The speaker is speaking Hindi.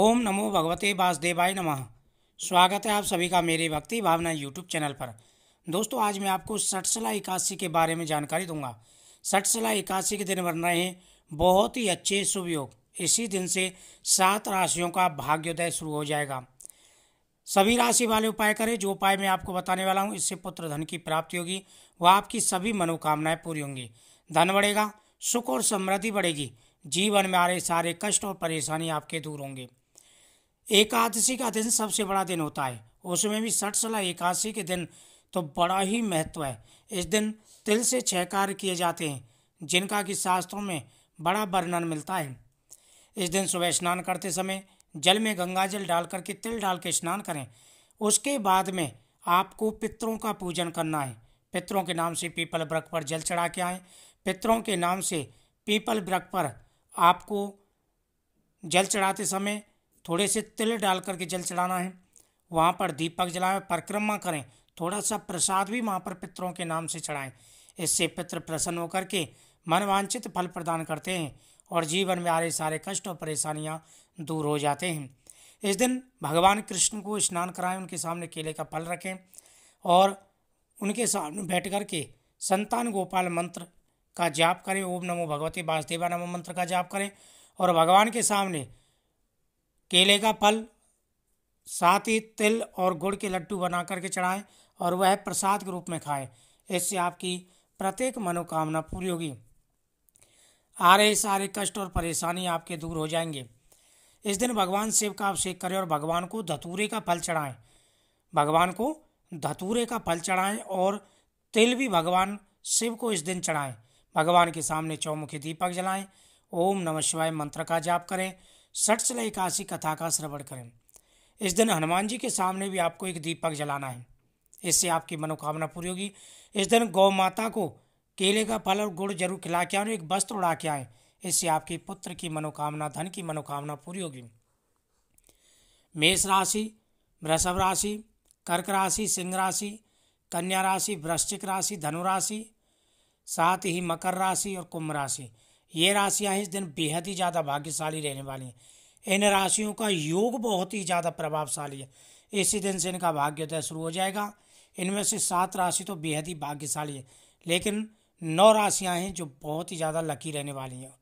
ओम नमो भगवते वासुदेवाय नमः स्वागत है आप सभी का मेरे भक्ति भावना यूट्यूब चैनल पर दोस्तों आज मैं आपको सटसला एकादशी के बारे में जानकारी दूंगा सटसला एकादशी के दिन बन रहे हैं बहुत ही अच्छे शुभ योग इसी दिन से सात राशियों का भाग्योदय शुरू हो जाएगा सभी राशि वाले उपाय करें जो उपाय मैं आपको बताने वाला हूँ इससे पुत्र धन की प्राप्ति होगी वह आपकी सभी मनोकामनाएं पूरी होंगी धन बढ़ेगा सुख और समृद्धि बढ़ेगी जीवन में आ रहे सारे कष्ट और परेशानी आपके दूर होंगे एकादशी का दिन सबसे बड़ा दिन होता है उसमें भी सठसला एकादशी के दिन तो बड़ा ही महत्व है इस दिन तिल से छह कार्य किए जाते हैं जिनका कि शास्त्रों में बड़ा वर्णन मिलता है इस दिन सुबह स्नान करते समय जल में गंगा जल डाल करके तिल डाल के स्नान करें उसके बाद में आपको पितरों का पूजन करना है पितरों के नाम से पीपल वृक पर जल चढ़ा के आएँ पितरों के नाम से पीपल वृक पर आपको जल चढ़ाते समय थोड़े से तिल डाल करके जल चढ़ाना है वहाँ पर दीपक जलाएं परिक्रमा करें थोड़ा सा प्रसाद भी वहाँ पर पितरों के नाम से चढ़ाएं इससे पितृ प्रसन्न होकर के मनवांचित फल प्रदान करते हैं और जीवन में आ रहे सारे कष्ट और परेशानियाँ दूर हो जाते हैं इस दिन भगवान कृष्ण को स्नान कराएं उनके सामने केले का फल रखें और उनके सामने बैठ कर के संतान गोपाल मंत्र का जाप करें ओम नमो भगवती वासुदेवा नमो मंत्र का जाप करें और भगवान के सामने केले का फल साथ ही तिल और गुड़ के लड्डू बना करके चढ़ाएं और वह प्रसाद के रूप में खाएं इससे आपकी प्रत्येक मनोकामना पूरी होगी आ रहे सारे कष्ट और परेशानी आपके दूर हो जाएंगे इस दिन भगवान शिव का अभिषेक करें और भगवान को धतूरे का फल चढ़ाएं भगवान को धतूरे का फल चढ़ाएं और तिल भी भगवान शिव को इस दिन चढ़ाएं भगवान के सामने चौमुखी दीपक जलाएं ओम नमः शिवाय मंत्र का जाप करें सटसलय काशी कथा का श्रवण करें इस दिन हनुमान जी के सामने भी आपको एक दीपक जलाना है इससे आपकी मनोकामना पूरी होगी इस दिन गौ माता को केले का फल और गुड़ जरूर खिला के आए एक वस्त्र उड़ा के आए इससे आपके पुत्र की मनोकामना धन की मनोकामना पूरी होगी मेष राशि वृषभ राशि कर्क राशि सिंह राशि कन्या राशि वृश्चिक राशि धनु राशि साथ ही मकर राशि और कुंभ राशि ये राशियाँ इस दिन बेहद ही ज़्यादा भाग्यशाली रहने वाली हैं इन राशियों का योग बहुत ही ज़्यादा प्रभावशाली है इसी दिन से इनका भाग्योदय शुरू हो जाएगा इनमें से सात राशि तो बेहद ही भाग्यशाली है लेकिन नौ राशियाँ हैं जो बहुत ही ज़्यादा लकी रहने वाली हैं